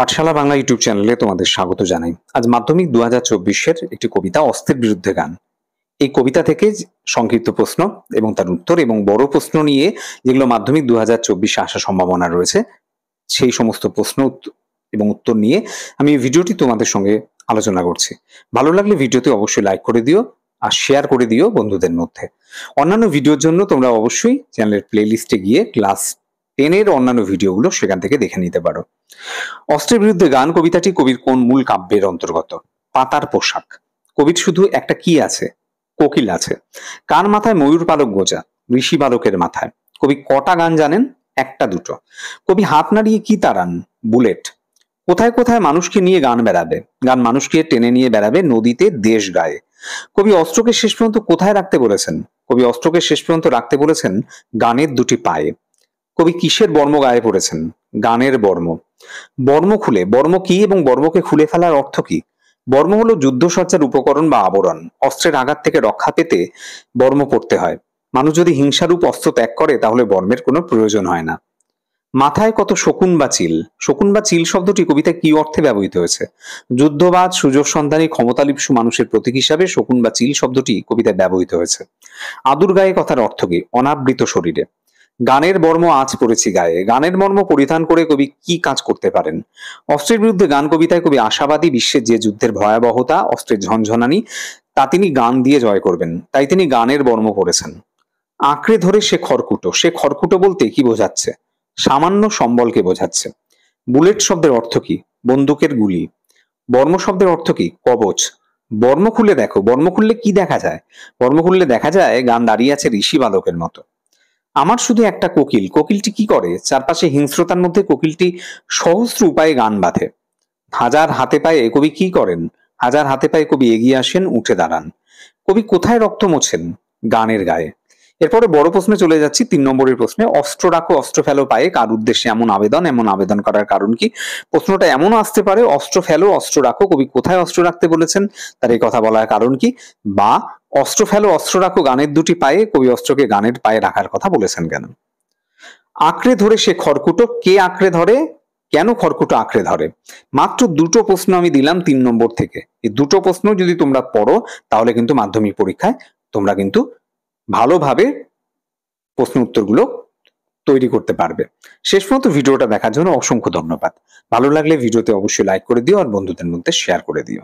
পাঠশালা বাংলা ইউটিউব চ্যানেলে তোমাদের স্বাগত জানাই আজ মাধ্যমিক দু হাজার চব্বিশের একটি কবিতা অস্ত্রের বিরুদ্ধে গান এই কবিতা থেকে সংক্ষিপ্ত প্রশ্ন এবং তার উত্তর এবং বড় প্রশ্ন নিয়ে যেগুলো মাধ্যমিক দু হাজার চব্বিশে আসার সম্ভাবনা রয়েছে সেই সমস্ত প্রশ্ন এবং উত্তর নিয়ে আমি ভিডিওটি তোমাদের সঙ্গে আলোচনা করছি ভালো লাগলে ভিডিওতে অবশ্যই লাইক করে দিও আর শেয়ার করে দিও বন্ধুদের মধ্যে অন্যান্য ভিডিওর জন্য তোমরা অবশ্যই চ্যানেলের প্লেলিস্টে গিয়ে ক্লাস টেনের অন্যান্য ভিডিওগুলো সেখান থেকে দেখে নিতে পারো অস্ত্রের বিরুদ্ধে গান কবিতাটি কবির কোন মূল কাব্যের অন্তর্গত পাতার পোশাক কবির শুধু একটা কি আছে কোকিল আছে কার মাথায় ময়ূর পালক গোজা ঋষি বালকের মাথায় কবি কটা গান জানেন একটা দুটো কবি হাত নাড়িয়ে কি তারান বুলেট কোথায় কোথায় মানুষকে নিয়ে গান বেড়াবে গান মানুষকে টেনে নিয়ে বেড়াবে নদীতে দেশ গায়ে কবি অস্ত্রকে শেষ পর্যন্ত কোথায় রাখতে বলেছেন কবি অস্ত্রকে শেষ পর্যন্ত রাখতে বলেছেন গানের দুটি পায়ে কবি কিসের বর্ম গায়ে পড়েছেন গানের বর্ম বর্ম খুলে বর্ম কি এবং বর্মকে খুলে ফেলার অর্থ কি বর্ম হলো যুদ্ধসজ্জার উপকরণ বা আবরণ অস্ত্রের আঘাত থেকে রক্ষা পেতে বর্ম পড়তে হয় মানুষ যদি হিংসারূপ অস্ত্র ত্যাগ করে তাহলে বর্মের কোনো প্রয়োজন হয় না মাথায় কত শকুন বা চিল শকুন বা চিল শব্দটি কবিতায় কি অর্থে ব্যবহৃত হয়েছে যুদ্ধবাদ সুযোগ সন্ধানী ক্ষমতালিপ্সু মানুষের প্রতীক হিসাবে শকুন বা চিল শব্দটি কবিতায় ব্যবহৃত হয়েছে আদুর গায়ে কথার অর্থ কি অনাবৃত শরীরে গানের বর্ম আজ পড়েছি গায়ে গানের মর্ম পরিধান করে কবি কি কাজ করতে পারেন অস্ত্রের বিরুদ্ধে গান কবিতায় কবি আশাবাদী বিশ্বের যে যুদ্ধের ভয়াবহতা অস্ত্রের ঝনঝনানি তা তিনি গান দিয়ে জয় করবেন তাই তিনি গানের বর্ম পড়েছেন আঁকড়ে ধরে সে খড়কুটো সে খড়কুটো বলতে কি বোঝাচ্ছে সামান্য সম্বলকে বোঝাচ্ছে বুলেট শব্দের অর্থ কি বন্দুকের গুলি বর্ম শব্দের অর্থ কি কবচ বর্ম খুলে দেখো বর্ম খুললে কি দেখা যায় বর্ম খুললে দেখা যায় গান দাঁড়িয়ে আছে ঋষি বাদকের মতো আমার শুধু একটা কোকিল কোকিলটি কি করে চারপাশে হিংস্রতার মধ্যে কোকিলটি সহস্র উপায়ে গান বাঁধে হাজার হাতে পায়ে কবি কি করেন হাজার হাতে পায়ে কবি এগিয়ে আসেন উঠে দাঁড়ান কবি কোথায় রক্ত মোছেন গানের গায়ে এরপরে বড় প্রশ্নে চলে যাচ্ছি তিন নম্বরের প্রশ্নে অস্ত্র রাখো অস্ত্র ফেলো পায়ে কার উদ্দেশ্যে এমন আবেদন এমন আবেদন করার কারণ কি প্রশ্নটা এমন আসতে পারে অস্ত্র ফেলো অস্ত্র রাখো কবি কোথায় অস্ত্র রাখতে বলেছেন তার এই কথা বলার কারণ কি বা অস্ত্র ফেলো অস্ত্র রাখো গানের দুটি পায়ে কবি অস্ত্রকে গানের পায়ে রাখার কথা বলেছেন কেন আঁকড়ে ধরে সে খড়কুটো কে আঁকড়ে ধরে কেন খড়কুটো আঁকড়ে ধরে মাত্র দুটো প্রশ্ন আমি দিলাম তিন নম্বর থেকে এই দুটো প্রশ্ন যদি তোমরা পড়ো তাহলে কিন্তু মাধ্যমিক পরীক্ষায় তোমরা কিন্তু ভালোভাবে প্রশ্ন উত্তরগুলো তৈরি করতে পারবে শেষ পর্যন্ত ভিডিওটা দেখার জন্য অসংখ্য ধন্যবাদ ভালো লাগলে ভিডিওতে অবশ্যই লাইক করে দিও আর বন্ধুদের মধ্যে শেয়ার করে দিও